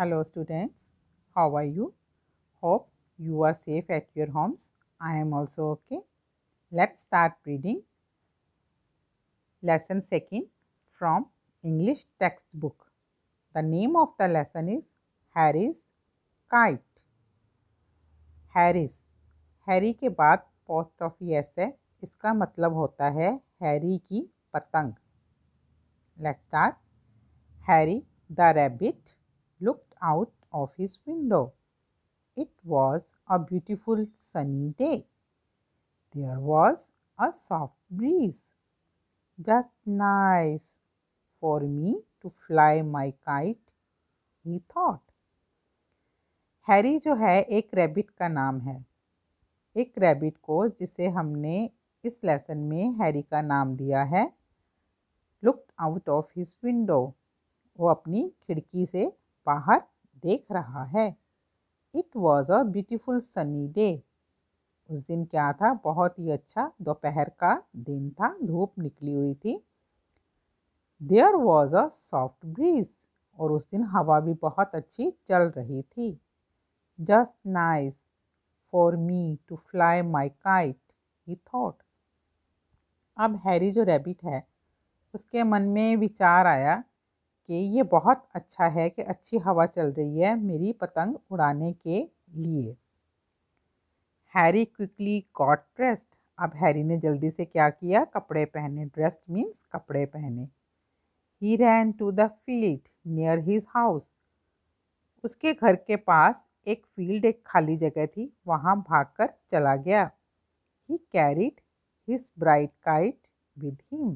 Hello students, how are you? Hope you are safe at your homes. I am also okay. Let's start reading lesson second from English textbook. The name of the lesson is Harry's Kite. Harry's Harry के बाद post office है इसका मतलब होता है Harry की पतंग let's start Harry the rabbit looked out of his window. It was a beautiful sunny day. There was a soft breeze. Just nice for me to fly my kite, he thought. Harry जो है एक rabbit का नाम है एक rabbit को जिसे हमने इस लेसन में हैरी का नाम दिया है look out of his window वो अपनी खिड़की से बाहर देख रहा है it was a beautiful sunny day उस दिन क्या था बहुत ही अच्छा दोपहर का दिन था धूप निकली हुई थी there was a soft breeze और उस दिन हवा भी बहुत अच्छी चल रही थी just nice for me to fly my kite he thought अब हैरी जो रैबिट है उसके मन में विचार आया कि ये बहुत अच्छा है कि अच्छी हवा चल रही है मेरी पतंग उड़ाने के लिए हैरी क्विकली गॉट ड्रेस्ड अब हैरी ने जल्दी से क्या किया कपड़े पहने ड्रेस्ड मीन्स कपड़े पहने he ran to the field near his house उसके घर के पास एक फील्ड एक खाली जगह थी वहाँ भागकर चला गया he carried his bright kite with him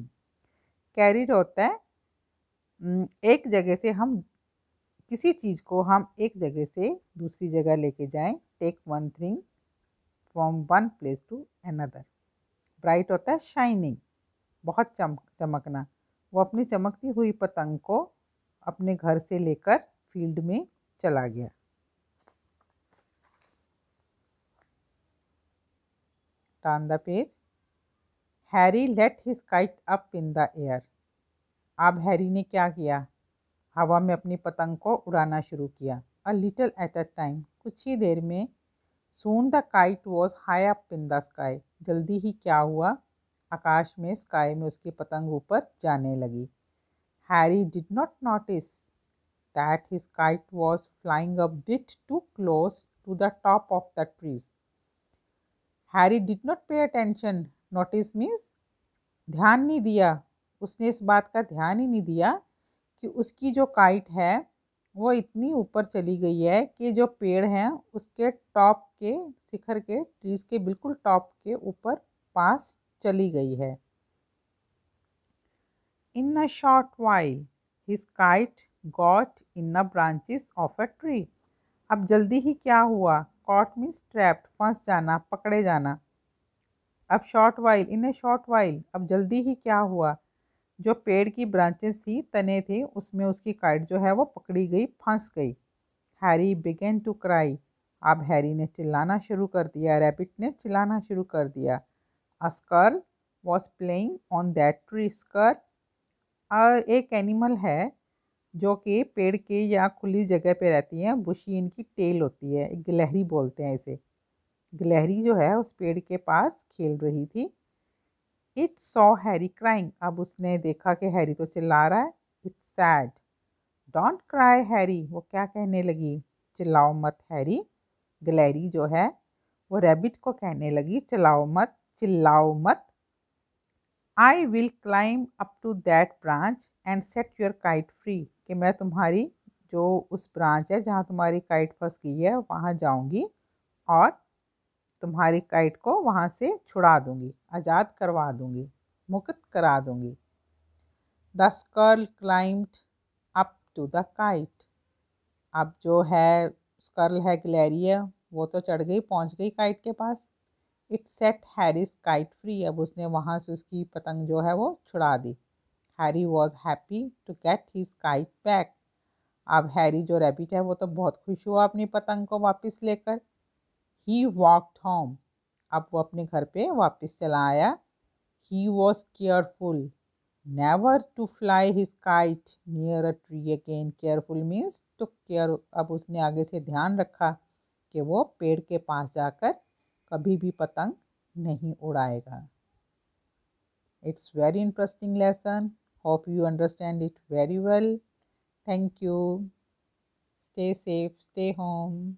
carried होता है एक जगह से हम किसी चीज़ को हम एक जगह से दूसरी जगह लेके जाएं take one thing from one place to another bright होता है शाइनिंग बहुत चमक चमकना वो अपनी चमकती हुई पतंग को अपने घर से लेकर फील्ड में चला गया turn the page Harry let his kite up in the air अब हैरी ने क्या किया हवा में अपनी पतंग को उड़ाना शुरू किया a little at a time कुछ ही देर में soon the kite was high up in the sky जल्दी ही क्या हुआ आकाश में स्काई में उसकी पतंग ऊपर जाने लगी Harry did not notice that his kite was flying a bit too close to the top of the trees Harry did not pay attention notice means ध्यान नहीं दिया उसने इस बात का ध्यान ही नहीं दिया कि उसकी जो काइट है वो इतनी ऊपर चली गई है कि जो पेड़ हैं उसके टॉप के शिखर के ट्रीज के बिल्कुल टॉप के ऊपर पास चली गई है in a short while his kite got in a branches of a tree अब जल्दी ही क्या हुआ कॉट मीन्स ट्रैप्ड फंस जाना पकड़े जाना अब short while in a short while अब जल्दी ही क्या हुआ जो पेड़ की ब्रांचेस थी तने थे उसमें उसकी काइट जो है वो पकड़ी गई फंस गई हैरी बिगेन टू क्राई अब हैरी ने चिल्लाना शुरू कर दिया रैबिट ने चिल्लाना शुरू कर दिया a squirrel was playing on that tree squirrel एक एनिमल है जो कि पेड़ के या खुली जगह पे रहती है बुशी इनकी टेल होती है गिलहरी बोलते हैं इसे गिलहरी जो है उस पेड़ के पास खेल रही थी इट सॉ हैरी क्राइंग अब उसने देखा कि हैरी तो चिल्ला रहा है it said don't cry Harry वो क्या कहने लगी चिल्लाओ मत हैरी गलेरी जो है वो रैबिट को कहने लगी चिल्लाओ मत चिल्लाओ मत I will climb up to that branch and set your kite free कि मैं तुम्हारी जो उस ब्रांच है जहाँ तुम्हारी काइट फंस गई है वहाँ जाऊँगी और तुम्हारी काइट को वहाँ से छुड़ा दूंगी आज़ाद करवा दूँगी मुक्त करा दूँगी the squirrel climbed up to the kite अब जो है स्कर्ल है गिलहरिया वो तो चढ़ गई पहुँच गई काइट के पास it set Harry's kite free अब उसने वहाँ से उसकी पतंग जो है वो छुड़ा दी Harry was happy to get his kite back अब हैरी जो रैबिट है वो तो बहुत खुश हुआ अपनी पतंग को वापस लेकर ही वॉकड होम अब वो अपने घर पे वापस चला आया he was careful never to fly his kite near a tree again careful means to care अब उसने आगे से ध्यान रखा कि वो पेड़ के पास जाकर कभी भी पतंग नहीं उड़ाएगा it's very interesting lesson hope you understand it very well thank you stay safe stay home